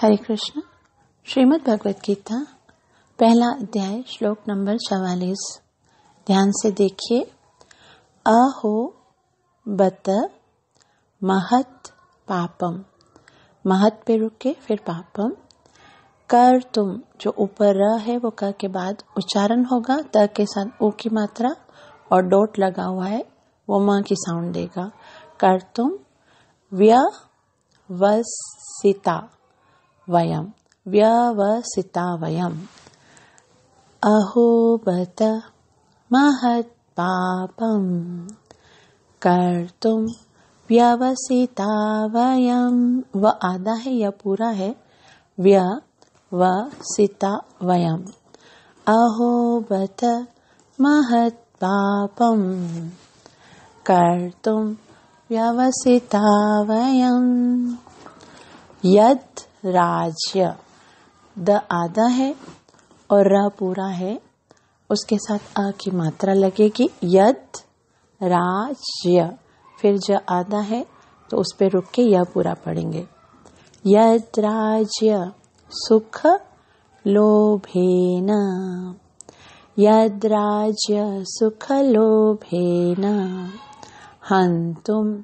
हरे कृष्ण श्रीमद् भगवत गीता पहला अध्याय श्लोक नंबर चवालीस ध्यान से देखिए अहो बत महत पापम महत पे रुके फिर पापम कर तुम जो ऊपर र है वो क के बाद उच्चारण होगा त के साथ ओ की मात्रा और डोट लगा हुआ है वो म की साउंड देगा कर तुम व्य वसिता वयं व्यवसिता वयम् अहो बत महत्पापं कर्तुं व्यवसिता वयं व आधा है या पूरा है व्य व सिता वयम अहो बत महत्पापं कर्तुं व्यवसिता वयम् यद् राज्य द आधा है और र पूरा है उसके साथ अ की मात्रा लगेगी यद राज्य फिर ज आधा है तो उस पर रुक के यह पूरा पढ़ेंगे यद राज्य सुख लोभेन यद राज्य सुख लोभेन हंतुम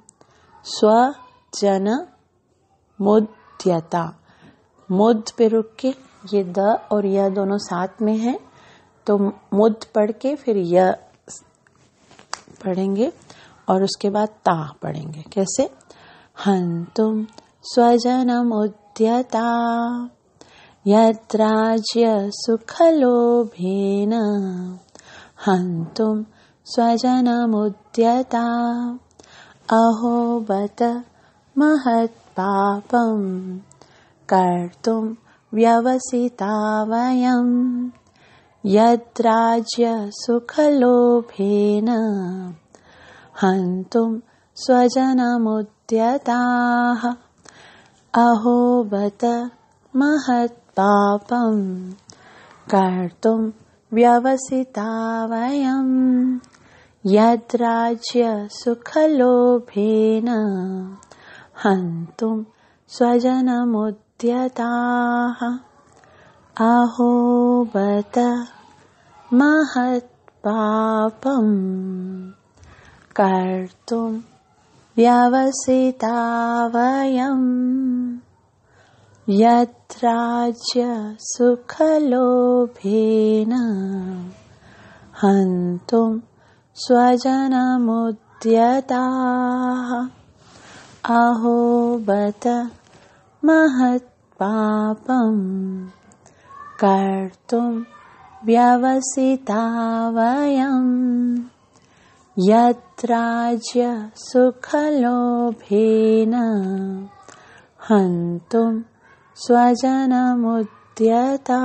स्वजन मुद्यता मुद पे रुक के ये द और य दोनों साथ में है तो मुद पढ़ के फिर य पढ़ेंगे और उसके बाद ता पढ़ेंगे कैसे तुम स्वजन मुद्यता यद्राज्य तुम स्वजन मुद्यता अहो बत महत्पापम् कर्तुं व्यवसिता वयं यद्राज्यसुखलोभेन हन्तुं स्वजनमुद्यताः अहो बत महत् पापं कर्तुं व्यवसिता वयं यद्राज्यसुखलोभेन हन्तुं स्वजनमुद् अहो द्यताः अहोबत महत्पापम् कर्तुं व्यवसितावयम् यद्राज्यसुखलोभेन हन्तुं स्वजनमुद्यताः अहोबत महत्पापम् कर्तुं व्यवसितावयम् यद्राज्यसुखलोभेन हन्तुं स्वजनमुद्यता